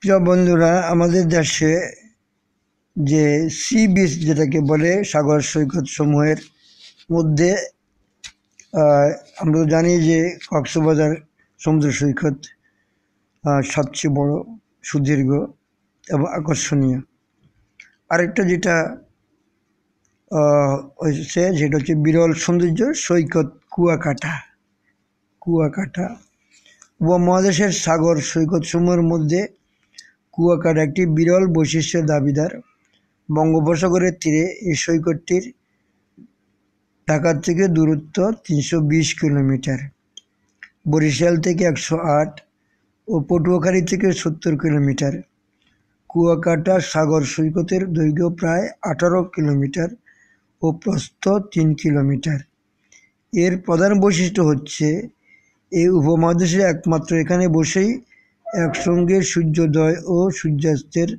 প্রিয় বন্ধুরা আমাদের দেশে যে সি বিচ যেটাকে বলে সাগর সৈকত সমূহের মধ্যে আমরা জানি যে কক্সবাজার সমুদ্র সৈকত সবচেয়ে বড় সুদীর্ঘ এবং আকর্ষণীয় আরেকটা যেটা হয়েছে সেটা হচ্ছে বিরল সৌন্দর্য সৈকত কুয়াকাটা কুয়াকাটা উপমহাদেশের সাগর সৈকতসমূহের মধ্যে কুয়াকার একটি বিরল বৈশিষ্ট্যের দাবিদার বঙ্গোপসাগরের তীরে এই সৈকতটির ঢাকার থেকে দূরত্ব তিনশো বিশ কিলোমিটার বরিশাল থেকে একশো আট ও পটুয়াখালী থেকে সত্তর কিলোমিটার কুয়াকাটা সাগর সৈকতের দৈর্ঘ্য প্রায় আঠারো কিলোমিটার ও প্রস্থ তিন কিলোমিটার এর প্রধান বৈশিষ্ট্য হচ্ছে এই উপমহাদেশে একমাত্র এখানে বসেই একসঙ্গে সূর্যোদয় ও সূর্যাস্তের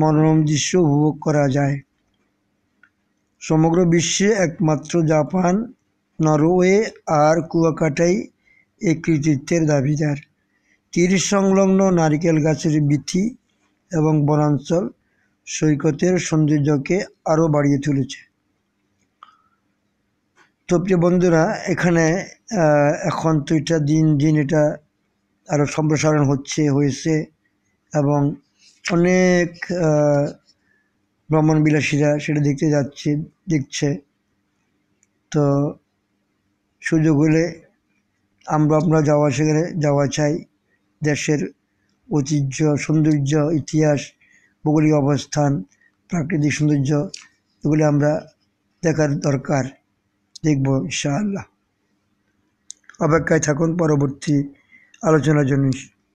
মনোরম দৃশ্য উপভোগ করা যায় সমগ্র বিশ্বে একমাত্র জাপান নরওয়ে আর কুয়াকাটাই এই কৃতিত্বের দাবিদার তীর সংলগ্ন নারিকেল গাছের বীথি এবং বনাঞ্চল সৈকতের সৌন্দর্যকে আরও বাড়িয়ে তুলেছে তো প্রিয় বন্ধুরা এখানে এখন তো এটা দিন দিন এটা আরও সম্প্রসারণ হচ্ছে হয়েছে এবং অনেক ভ্রমণ বিলাসীরা সেটা দেখতে যাচ্ছে দেখছে তো সুযোগ হলে আমরা আমরা যাওয়া সেখানে যাওয়া চাই দেশের ঐতিহ্য সৌন্দর্য ইতিহাস ভৌগোলিক অবস্থান প্রাকৃতিক সৌন্দর্য এগুলি আমরা দেখার দরকার দেখব আল্লাহ অপেক্ষায় থাকুন পরবর্তী আলোচনার জন্য